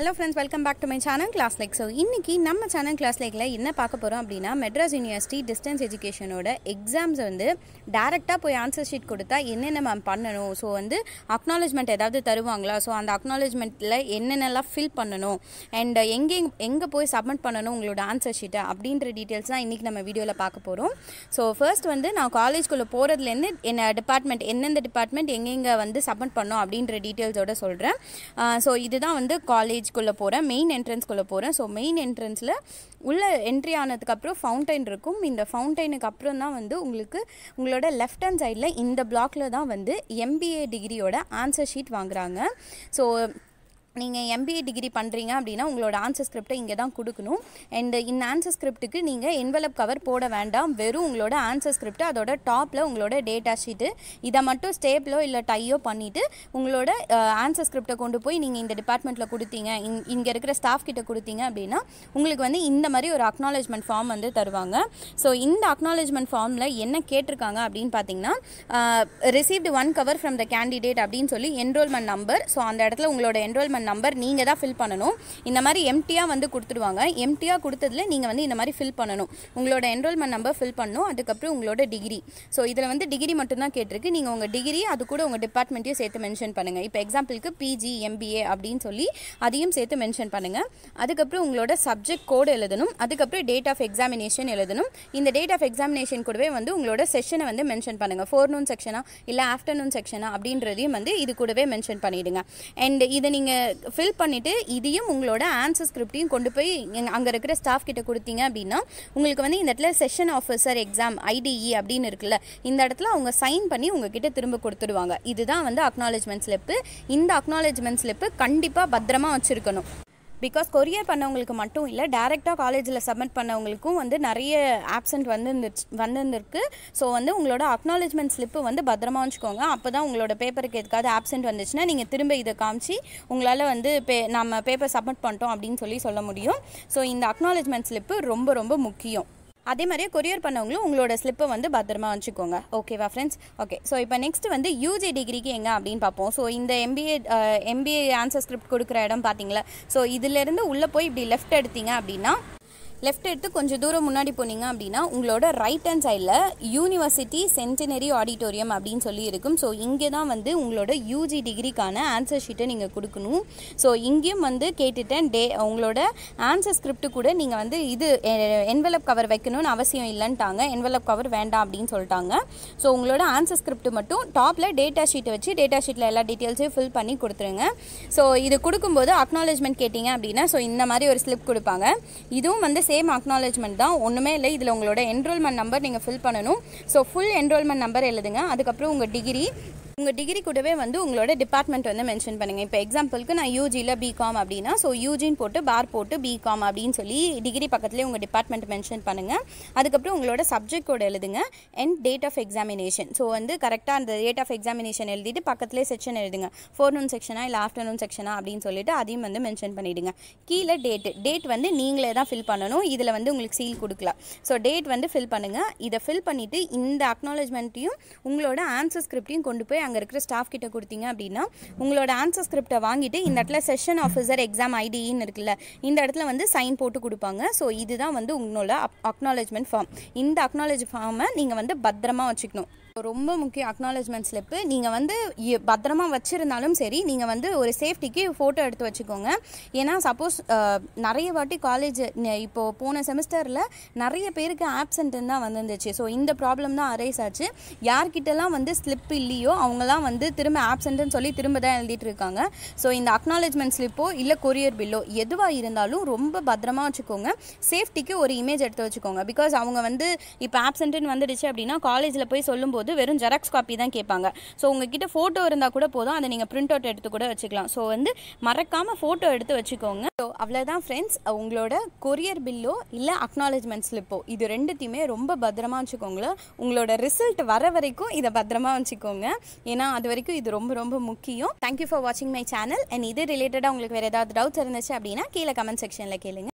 hello friends welcome back to my channel class like so இன்றைக்கி நம்ம channel class லைக்கில் என்ன பார்க்க போகிறோம் அப்படின்னா மெட்ராஸ் யூனிவர்சிட்டி டிஸ்டன்ஸ் எஜுகேஷனோட எக்ஸாம்ஸ் வந்து டேரெக்டாக போய் ஆன்சர் ஷீட் கொடுத்தா என்னென்ன மேம் பண்ணணும் ஸோ வந்து அக்னாலஜ்மெண்ட் ஏதாவது தருவாங்களா ஸோ அந்த அக்னாலஜ்மெண்ட்டில் என்னென்னலாம் ஃபில் பண்ணணும் அண்ட் எங்கே எங்கே போய் சப்மிட் பண்ணணும் உங்களோட ஆன்சர் ஷீட்டை அப்படின்ற டீட்டெயில்ஸ் தான் இன்றைக்கி நம்ம வீடியோவில் பார்க்க போகிறோம் ஸோ ஃபர்ஸ்ட் வந்து நான் காலேஜ்குள்ளே போகிறதுலேருந்து என்ன டிபார்ட்மெண்ட் எந்தெந்த டிபார்ட்மெண்ட் எங்கெங்கே வந்து சப்மிட் பண்ணோம் அப்படின்ற டீட்டெயில்ஸோட சொல்கிறேன் ஸோ இதுதான் வந்து காலேஜ் காலேஜ்குள்ளே போகிறேன் மெயின் என்ட்ரன்ஸ்குள்ளே போகிறேன் ஸோ மெயின் என்ட்ரன்ஸில் உள்ள என்ட்ரி ஆனதுக்கப்புறம் ஃபவுண்டைன் இருக்கும் இந்த ஃபவுண்டைனுக்கு அப்புறம் தான் வந்து உங்களுக்கு உங்களோட லெஃப்ட் ஹேண்ட் சைடில் இந்த பிளாக்ல தான் வந்து எம்பிஏ டிகிரியோட ஆன்சர் ஷீட் வாங்குகிறாங்க ஸோ நீங்கள் எம்பிஏ டிகிரி பண்ணுறீங்க அப்படின்னா உங்களோட ஆன்சர் ஸ்கிரிப்டை இங்கே தான் கொடுக்கணும் அண்ட் இந்த ஆன்சர் ஸ்கிரிப்ட்டுக்கு நீங்கள் என்வெலப் கவர் போட வேண்டாம் வெறும் உங்களோட ஆன்சர் ஸ்கிரிப்ட் அதோட டாப்பில் உங்களோட டேட்டா ஷீட்டு இதை மட்டும் ஸ்டேப்லோ இல்லை டையோ பண்ணிவிட்டு உங்களோட ஆன்சர் ஸ்கிரிப்டை கொண்டு போய் நீங்கள் இந்த டிபார்ட்மெண்ட்டில் கொடுத்தீங்க இங் இங்கே இருக்கிற ஸ்டாஃப் கிட்ட கொடுத்தீங்க அப்படின்னா உங்களுக்கு வந்து இந்த மாதிரி ஒரு அக்னாலேஜ்மெண்ட் ஃபார்ம் வந்து தருவாங்க ஸோ இந்த அக்னாலேஜ்மெண்ட் ஃபார்மில் என்ன கேட்டிருக்காங்க அப்படின்னு பார்த்தீங்கன்னா received one cover from the candidate அப்படின்னு சொல்லி என்ரோல்மெண்ட் நம்பர் ஸோ அந்த இடத்துல உங்களோட என்ரோல்மெண்ட் நம்பர் நீங்கள் தான் ஃபில் பண்ணணும் இந்த மாதிரி எம்டியாக வந்து கொடுத்துடுவாங்க எம்டியாக கொடுத்ததில் நீங்கள் வந்து இந்த மாதிரி ஃபில் பண்ணணும் உங்களோட என்ரோல்மெண்ட் நம்பர் ஃபில் பண்ணணும் அதுக்கப்புறம் உங்களோட டிகிரி ஸோ இதில் வந்து டிகிரி மட்டும்தான் கேட்டிருக்கு நீங்கள் உங்கள் டிகிரி அது கூட உங்கள் டிபார்ட்மெண்ட்டையும் சேர்த்து மென்ஷன் பண்ணுங்கள் இப்போ எக்ஸாம்பிளுக்கு பிஜி எம்பிஏ அப்படின்னு சொல்லி அதையும் சேர்த்து மென்ஷன் பண்ணுங்கள் அதுக்கப்புறம் உங்களோட சப்ஜெக்ட் கோடு எழுதணும் அதுக்கப்புறம் டேட் ஆஃப் எக்ஸாமினேஷன் எழுதணும் இந்த டேட் ஆஃப் எக்ஸாமினேஷன் கூடவே வந்து உங்களோட செஷனை வந்து மென்ஷன் பண்ணுங்கள் ஃபோர்நூன் செக்ஷனாக இல்லை ஆஃப்டர்நூன் செக்ஷனாக அப்படின்றதையும் வந்து இது கூடவே மென்ஷன் பண்ணிவிடுங்க அண்ட் இதை நீங்கள் ஃபில் பண்ணிவிட்டு இதையும் உங்களோட ஆன்சர் ஸ்கிரிப்டையும் கொண்டு போய் அங்கே இருக்கிற ஸ்டாஃப் கிட்ட கொடுத்தீங்க அப்படின்னா உங்களுக்கு வந்து இந்த இடத்துல செஷன் ஆஃபீஸர் எக்ஸாம் ஐடிஇ அப்படின்னு இருக்குல்ல இந்த இடத்துல அவங்க சைன் பண்ணி உங்ககிட்ட திரும்ப கொடுத்துடுவாங்க இதுதான் வந்து அக்னாலேஜ்மெண்ட் ஸ்லிப்பு இந்த அக்னாலேஜ்மெண்ட் ஸ்லிப்பு கண்டிப்பாக பத்திரமா வச்சுருக்கணும் பிகாஸ் கொரியர் பண்ணவங்களுக்கு மட்டும் இல்லை டேரெக்டாக காலேஜில் சப்மிட் பண்ணவங்களுக்கும் வந்து நிறைய ஆப்சண்ட் வந்துருந்துச்சு வந்திருந்திருக்கு ஸோ வந்து உங்களோட அக்னாலேஜ்மெண்ட் ஸ்லிப்பு வந்து பத்திரமா வச்சுக்கோங்க அப்போ தான் உங்களோட பேப்பருக்கு எதுக்காவது ஆப்சண்ட் வந்துச்சுன்னா நீங்கள் திரும்ப இதை காமிச்சு உங்களால் வந்து பே நம்ம பேப்பர் சப்மிட் பண்ணிட்டோம் அப்படின்னு சொல்லி சொல்ல முடியும் ஸோ இந்த அக்னாலேஜ்மெண்ட் ஸ்லிப்பு ரொம்ப ரொம்ப முக்கியம் அதே மாதிரியே கொரியர் பண்ணவங்களும் உங்களோட ஸ்லிப்பை வந்து பத்திரமா வச்சுக்கோங்க ஓகேவா ஃப்ரெண்ட்ஸ் ஓகே ஸோ இப்போ நெக்ஸ்ட் வந்து யூஜி டிகிரிக்கு எங்கே அப்படின்னு பார்ப்போம் ஸோ இந்த எம்பிஏ எம்பிஏ ஆன்சர் ஸ்கிரிப்ட் கொடுக்குற இடம் பார்த்தீங்களா ஸோ இதுலேருந்து உள்ளே போய் இப்படி லெஃப்ட் எடுத்தீங்க அப்படின்னா லெஃப்ட் எடுத்து கொஞ்சம் தூரம் முன்னாடி போனீங்க அப்படின்னா உங்களோட ரைட் ஹேண்ட் சைடில் யூனிவர்சிட்டி சென்டினரி ஆடிட்டோரியம் அப்படின்னு சொல்லி இருக்கும் ஸோ இங்கே தான் வந்து உங்களோட யூஜி டிகிரிக்கான ஆன்சர் ஷீட்டை நீங்கள் கொடுக்கணும் ஸோ இங்கேயும் வந்து கேட்டுட்டேன் டே உங்களோட ஆன்சர் ஸ்கிரிப்ட் கூட நீங்கள் வந்து இது என்வெலப் கவர் வைக்கணும்னு அவசியம் இல்லைன்ட்டாங்க என்வெலப் கவர் வேண்டாம் அப்படின்னு சொல்லிட்டாங்க ஸோ உங்களோட ஆன்சர் ஸ்கிரிப்ட் மட்டும் டாப்பில் டேட்டா ஷீட்டை வச்சு டேட்டா ஷீட்டில் எல்லா டீட்டெயில்ஸையும் ஃபில் பண்ணி கொடுத்துருங்க ஸோ இது கொடுக்கும்போது அக்னாலேஜ்மெண்ட் கேட்டிங்க அப்படின்னா ஸோ இந்த மாதிரி ஒரு ஸ்லிப் கொடுப்பாங்க இதுவும் வந்து சேம் அக்னாலேஜ்மெண்ட் தான் ஒன்றுமே இல்லை இதில் உங்களோட என்ரோல்மெண்ட் நம்பர் நீங்கள் ஃபில் பண்ணணும் ஸோ ஃபுல் என்ரோல்மெண்ட் நம்பர் எழுதுங்க அதுக்கப்புறம் உங்கள் டிகிரி உங்கள் டிகிரி கூடவே வந்து உங்களோட டிபார்ட்மெண்ட் வந்து மென்ஷன் பண்ணுங்கள் இப்போ எக்ஸாம்பிளுக்கு நான் யூஜியில் பிகாம் அப்படின்னா ஸோ யூஜின்னு போட்டு பார் போட்டு பிகாம் அப்படின்னு சொல்லி டிகிரி பக்கத்துலேயே உங்கள் டிபார்ட்மெண்ட் மென்ஷன் பண்ணுங்கள் அதுக்கப்புறம் உங்களோட சப்ஜெக்ட் கூட எழுதுங்க and date of examination so வந்து கரெக்டாக அந்த டேட் ஆஃப் எக்ஸாமினேஷன் எழுதிட்டு பக்கத்துலேயே செக்ஷன் எழுதுங்க ஃபோர்நூன் செக்ஷனா இல்லை ஆஃப்டர்நூன் செக்ஷனா அப்படின்னு சொல்லிட்டு அதையும் வந்து மென்ஷன் பண்ணிவிடுங்க கீழே டேட்டு டேட் வந்து நீங்களே தான் ஃபில் பண்ணணும் இதில் வந்து உங்களுக்கு சீல் கொடுக்கல ஸோ டேட் வந்து ஃபில் பண்ணுங்கள் இதை ஃபில் பண்ணிவிட்டு இந்த அக்னாலஜ்மெண்ட்டையும் உங்களோட ஆன்சர் ஸ்கிரிப்டையும் கொண்டு போய் அங்கே இருக்கிற ஸ்டாஃப் கிட்ட கொடுத்தீங்க அப்படின்னா உங்களோட ஆன்சர் ஸ்கிரிப்டை வாங்கிட்டு இந்த இடத்துல செஷன் ஆஃபீஸர் எக்ஸாம் ஐடின்னு இருக்குல்ல இந்த இடத்துல வந்து சைன் போட்டு கொடுப்பாங்க ஸோ இதுதான் வந்து உங்களோட அக்னாலேஜ்மெண்ட் ஃபார்ம் இந்த அக்னாலேஜ் ஃபார்மை நீங்கள் வந்து பத்திரமா வச்சுக்கணும் ரொம்ப முக்கிய அக்னாலஜ்மெண்ட் ஸ்லிப்பு நீங்கள் வந்து பத்திரமா வச்சுருந்தாலும் சரி நீங்கள் வந்து ஒரு சேஃப்டிக்கு ஃபோட்டோ எடுத்து வச்சுக்கோங்க ஏன்னா சப்போஸ் நிறைய வாட்டி காலேஜ் இப்போது போன செமஸ்டரில் நிறைய பேருக்கு ஆப்சண்ட்டுன்னு தான் வந்துருந்துச்சு ஸோ இந்த ப்ராப்ளம் தான் அரைஸ் ஆச்சு யார்கிட்டலாம் வந்து ஸ்லிப் இல்லையோ அவங்களாம் வந்து திரும்ப ஆப்சண்ட்டுன்னு சொல்லி திரும்ப தான் எழுதிட்டு இருக்காங்க ஸோ இந்த அக்னாலஜ்மெண்ட் ஸ்லிப்போ இல்லை கொரியர் பில்லோ எதுவாக இருந்தாலும் ரொம்ப பத்திரமா வச்சுக்கோங்க சேஃப்டிக்கு ஒரு இமேஜ் எடுத்து வச்சுக்கோங்க பிகாஸ் அவங்க வந்து இப்போ ஆப்சண்ட்டுன்னு வந்துடுச்சு அப்படின்னா காலேஜில் போய் சொல்லும்போது கிடையாது வெறும் ஜெராக்ஸ் காப்பி தான் கேட்பாங்க ஸோ உங்ககிட்ட ஃபோட்டோ இருந்தால் கூட போதும் அதை நீங்கள் பிரிண்ட் அவுட் எடுத்து கூட வச்சுக்கலாம் ஸோ வந்து மறக்காமல் ஃபோட்டோ எடுத்து வச்சுக்கோங்க ஸோ அவ்வளோதான் ஃப்ரெண்ட்ஸ் உங்களோட கொரியர் பில்லோ இல்லை அக்னாலஜ்மெண்ட் ஸ்லிப்போ இது ரெண்டுத்தையுமே ரொம்ப பத்திரமா வச்சுக்கோங்களேன் உங்களோட ரிசல்ட் வர வரைக்கும் இதை பத்திரமா வச்சுக்கோங்க ஏன்னா அது வரைக்கும் இது ரொம்ப ரொம்ப முக்கியம் தேங்க்யூ ஃபார் வாட்சிங் மை சேனல் அண்ட் இது ரிலேட்டடாக உங்களுக்கு வேறு ஏதாவது டவுட்ஸ் இருந்துச்சு அப்படின்னா கீழே கமெண்ட் செக்ஷனில் கேளுங்க